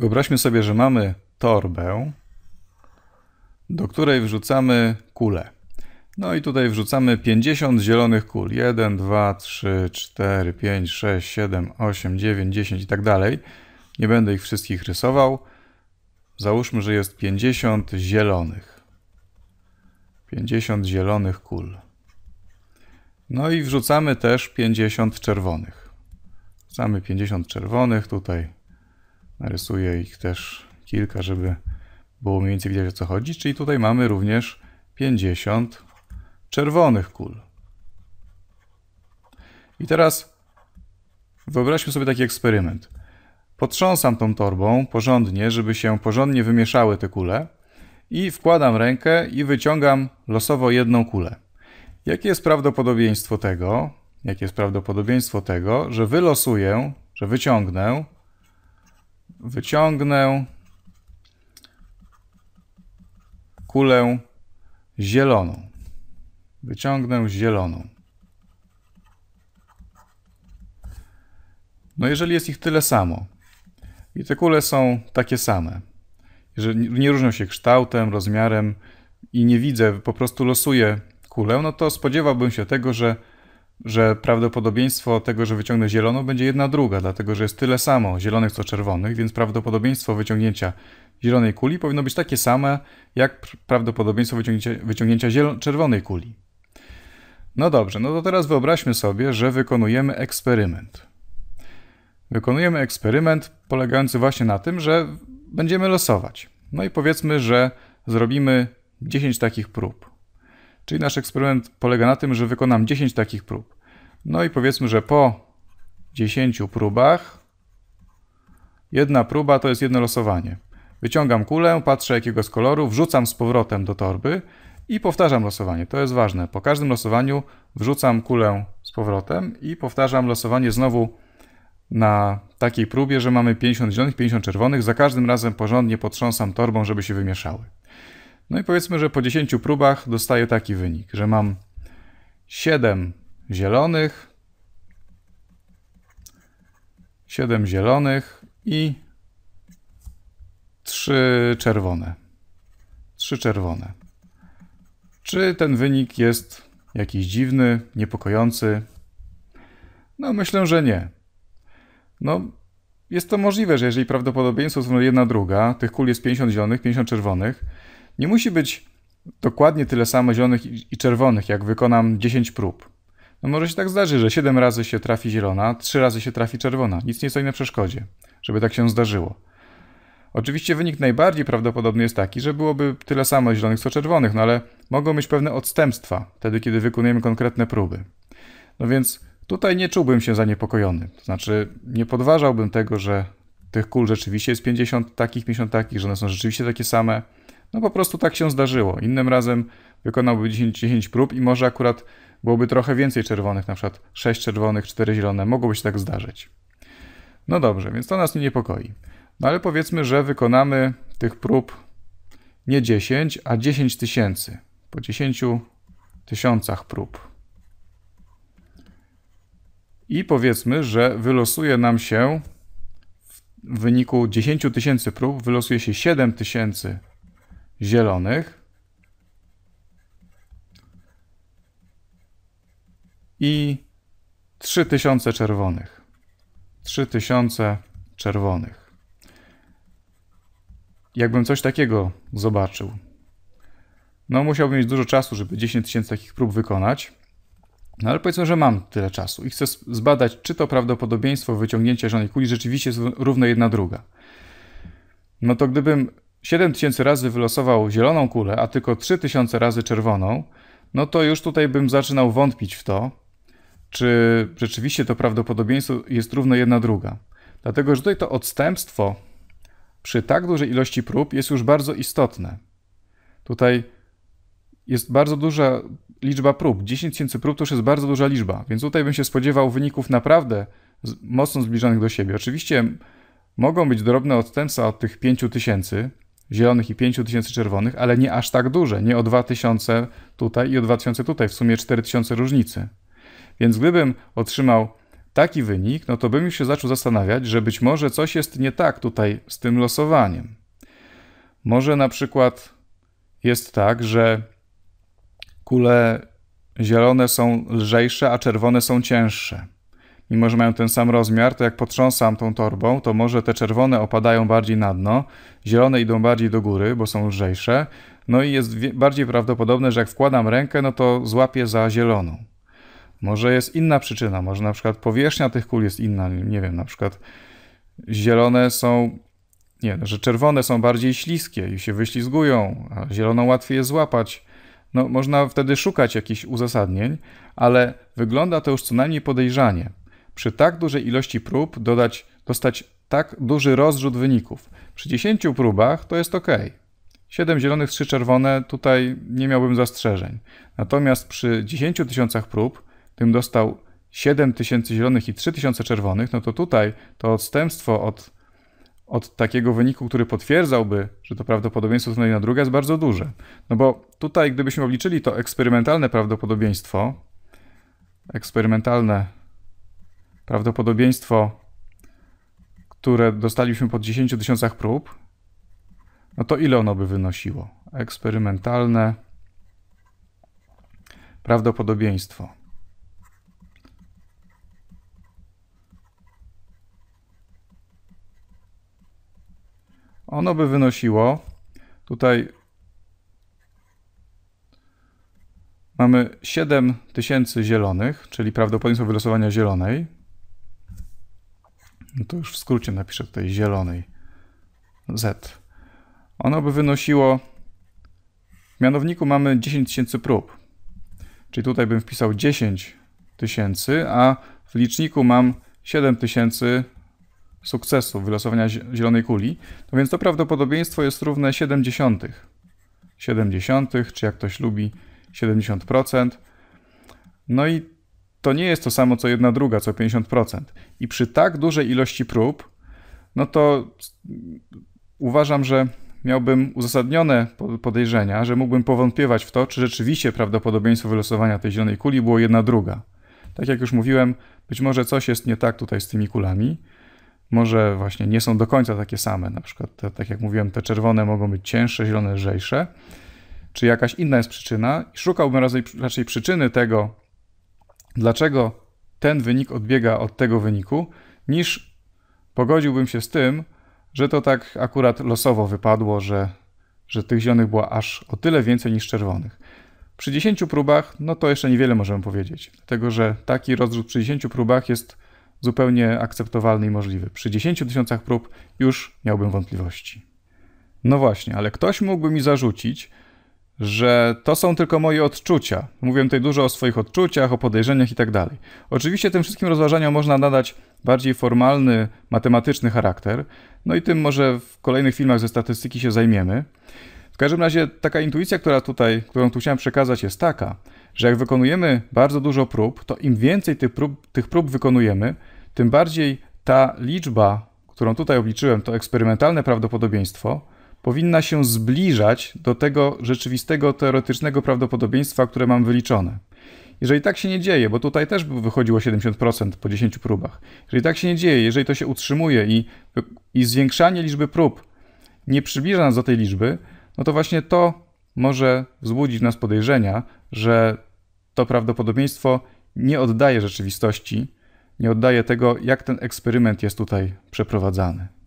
Wyobraźmy sobie, że mamy torbę, do której wrzucamy kulę. No i tutaj wrzucamy 50 zielonych kul. 1, 2, 3, 4, 5, 6, 7, 8, 9, 10 i tak dalej. Nie będę ich wszystkich rysował. Załóżmy, że jest 50 zielonych. 50 zielonych kul. No i wrzucamy też 50 czerwonych. Wrzucamy 50 czerwonych tutaj Narysuję ich też kilka, żeby było mniej więcej widać o co chodzi. Czyli tutaj mamy również 50 czerwonych kul. I teraz wyobraźmy sobie taki eksperyment. Potrząsam tą torbą porządnie, żeby się porządnie wymieszały te kule i wkładam rękę i wyciągam losowo jedną kulę. Jakie jest prawdopodobieństwo tego, jakie jest prawdopodobieństwo tego, że wylosuję, że wyciągnę wyciągnę kulę zieloną. Wyciągnę zieloną. No jeżeli jest ich tyle samo i te kule są takie same, jeżeli nie różnią się kształtem, rozmiarem i nie widzę, po prostu losuję kulę, no to spodziewałbym się tego, że że prawdopodobieństwo tego, że wyciągnę zieloną, będzie jedna druga, dlatego że jest tyle samo zielonych co czerwonych, więc prawdopodobieństwo wyciągnięcia zielonej kuli powinno być takie same, jak prawdopodobieństwo wyciągnięcia, wyciągnięcia czerwonej kuli. No dobrze, no to teraz wyobraźmy sobie, że wykonujemy eksperyment. Wykonujemy eksperyment polegający właśnie na tym, że będziemy losować. No i powiedzmy, że zrobimy 10 takich prób. Czyli nasz eksperyment polega na tym, że wykonam 10 takich prób. No i powiedzmy, że po 10 próbach jedna próba to jest jedno losowanie. Wyciągam kulę, patrzę jakiego z koloru, wrzucam z powrotem do torby i powtarzam losowanie. To jest ważne. Po każdym losowaniu wrzucam kulę z powrotem i powtarzam losowanie znowu na takiej próbie, że mamy 50 zielonych, 50 czerwonych. Za każdym razem porządnie potrząsam torbą, żeby się wymieszały. No i powiedzmy, że po 10 próbach dostaję taki wynik, że mam 7 zielonych, 7 zielonych i 3 czerwone. 3 czerwone. Czy ten wynik jest jakiś dziwny, niepokojący? No myślę, że nie. No jest to możliwe, że jeżeli prawdopodobieństwo jest 1 druga, tych kul jest 50 zielonych, 50 czerwonych, nie musi być dokładnie tyle samo zielonych i czerwonych, jak wykonam 10 prób. No może się tak zdarzy, że 7 razy się trafi zielona, 3 razy się trafi czerwona. Nic nie stoi na przeszkodzie, żeby tak się zdarzyło. Oczywiście wynik najbardziej prawdopodobny jest taki, że byłoby tyle samo zielonych co czerwonych, no ale mogą być pewne odstępstwa wtedy, kiedy wykonujemy konkretne próby. No więc tutaj nie czułbym się zaniepokojony. To znaczy nie podważałbym tego, że tych kul rzeczywiście jest 50 takich, 50 takich, że one są rzeczywiście takie same. No po prostu tak się zdarzyło. Innym razem wykonałby 10, 10 prób i może akurat byłoby trochę więcej czerwonych, na przykład 6 czerwonych, 4 zielone. Mogłoby się tak zdarzyć. No dobrze, więc to nas nie niepokoi. No ale powiedzmy, że wykonamy tych prób nie 10, a 10 tysięcy. Po 10 tysiącach prób. I powiedzmy, że wylosuje nam się w wyniku 10 tysięcy prób, wylosuje się 7 tysięcy zielonych i 3000 czerwonych. 3000 czerwonych. Jakbym coś takiego zobaczył, no musiałbym mieć dużo czasu, żeby 10 tysięcy takich prób wykonać. No ale powiedzmy, że mam tyle czasu i chcę zbadać, czy to prawdopodobieństwo wyciągnięcia żadnej kuli rzeczywiście jest równe jedna druga. No to gdybym 7 tysięcy razy wylosował zieloną kulę, a tylko 3 tysiące razy czerwoną, no to już tutaj bym zaczynał wątpić w to, czy rzeczywiście to prawdopodobieństwo jest równe jedna druga. Dlatego, że tutaj to odstępstwo przy tak dużej ilości prób jest już bardzo istotne. Tutaj jest bardzo duża liczba prób. 10 tysięcy prób to już jest bardzo duża liczba, więc tutaj bym się spodziewał wyników naprawdę mocno zbliżonych do siebie. Oczywiście mogą być drobne odstępstwa od tych 5 tysięcy, zielonych i 5000 czerwonych, ale nie aż tak duże, nie o 2000 tutaj i o 2000 tutaj, w sumie 4000 różnicy. Więc gdybym otrzymał taki wynik, no to bym już się zaczął zastanawiać, że być może coś jest nie tak tutaj z tym losowaniem. Może na przykład jest tak, że kule zielone są lżejsze, a czerwone są cięższe mimo że mają ten sam rozmiar, to jak potrząsam tą torbą, to może te czerwone opadają bardziej na dno, zielone idą bardziej do góry, bo są lżejsze, no i jest bardziej prawdopodobne, że jak wkładam rękę, no to złapię za zieloną. Może jest inna przyczyna, może na przykład powierzchnia tych kul jest inna, nie wiem, na przykład zielone są, nie, że czerwone są bardziej śliskie i się wyślizgują, a zieloną łatwiej jest złapać. No, można wtedy szukać jakichś uzasadnień, ale wygląda to już co najmniej podejrzanie przy tak dużej ilości prób dodać, dostać tak duży rozrzut wyników. Przy 10 próbach to jest ok. 7 zielonych, 3 czerwone, tutaj nie miałbym zastrzeżeń. Natomiast przy 10 tysiącach prób, tym dostał 7 tysięcy zielonych i 3 tysiące czerwonych, no to tutaj to odstępstwo od, od takiego wyniku, który potwierdzałby, że to prawdopodobieństwo tuneli na druga jest bardzo duże. No bo tutaj, gdybyśmy obliczyli to eksperymentalne prawdopodobieństwo, eksperymentalne prawdopodobieństwo, które dostaliśmy po 10 tysiącach prób, no to ile ono by wynosiło? Eksperymentalne prawdopodobieństwo. Ono by wynosiło, tutaj mamy 7000 zielonych, czyli prawdopodobieństwo wylosowania zielonej, no to już w skrócie napiszę tutaj zielonej, Z. Ono by wynosiło, w mianowniku mamy 10 tysięcy prób, czyli tutaj bym wpisał 10 tysięcy, a w liczniku mam 7 tysięcy sukcesów wylosowania zielonej kuli, no więc to prawdopodobieństwo jest równe 70. 70, czy jak ktoś lubi 70%. No i to nie jest to samo co jedna druga, co 50%. I przy tak dużej ilości prób, no to uważam, że miałbym uzasadnione podejrzenia, że mógłbym powątpiewać w to, czy rzeczywiście prawdopodobieństwo wylosowania tej zielonej kuli było jedna druga. Tak jak już mówiłem, być może coś jest nie tak tutaj z tymi kulami. Może właśnie nie są do końca takie same. Na przykład, te, tak jak mówiłem, te czerwone mogą być cięższe, zielone lżejsze. Czy jakaś inna jest przyczyna? Szukałbym raczej, raczej przyczyny tego, dlaczego ten wynik odbiega od tego wyniku, niż pogodziłbym się z tym, że to tak akurat losowo wypadło, że, że tych zielonych było aż o tyle więcej niż czerwonych. Przy 10 próbach, no to jeszcze niewiele możemy powiedzieć, dlatego że taki rozrzut przy 10 próbach jest zupełnie akceptowalny i możliwy. Przy 10 tysiącach prób już miałbym wątpliwości. No właśnie, ale ktoś mógłby mi zarzucić, że to są tylko moje odczucia. Mówię tutaj dużo o swoich odczuciach, o podejrzeniach i tak dalej. Oczywiście tym wszystkim rozważaniom można nadać bardziej formalny, matematyczny charakter, no i tym może w kolejnych filmach ze statystyki się zajmiemy. W każdym razie taka intuicja, która tutaj, którą tu chciałem przekazać jest taka, że jak wykonujemy bardzo dużo prób, to im więcej tych prób, tych prób wykonujemy, tym bardziej ta liczba, którą tutaj obliczyłem, to eksperymentalne prawdopodobieństwo, powinna się zbliżać do tego rzeczywistego teoretycznego prawdopodobieństwa, które mam wyliczone. Jeżeli tak się nie dzieje, bo tutaj też wychodziło 70% po 10 próbach, jeżeli tak się nie dzieje, jeżeli to się utrzymuje i, i zwiększanie liczby prób nie przybliża nas do tej liczby, no to właśnie to może wzbudzić w nas podejrzenia, że to prawdopodobieństwo nie oddaje rzeczywistości, nie oddaje tego, jak ten eksperyment jest tutaj przeprowadzany.